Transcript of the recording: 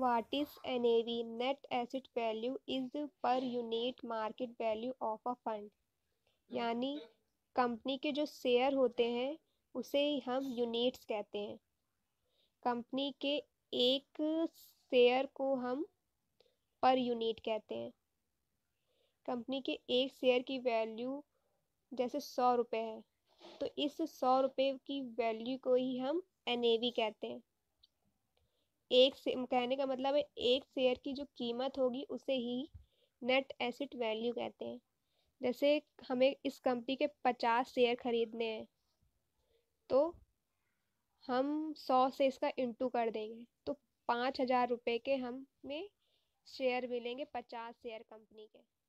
Watt What is NAV? Net asset value is per unit market value of a fund यानी company के जो share होते हैं उसे हम यूनिट्स कहते हैं कंपनी के एक शेयर को हम पर यूनिट कहते हैं कंपनी के एक शेयर की वैल्यू जैसे सौ रुपये है तो इस सौ रुपये की वैल्यू को ही हम एन कहते हैं एक से कहने का मतलब है एक शेयर की जो कीमत होगी उसे ही नेट एसिट वैल्यू कहते हैं जैसे हमें इस कंपनी के पचास शेयर खरीदने हैं तो हम सौ से इसका इंटू कर देंगे तो पाँच हज़ार रुपये के हमें शेयर मिलेंगे पचास शेयर कंपनी के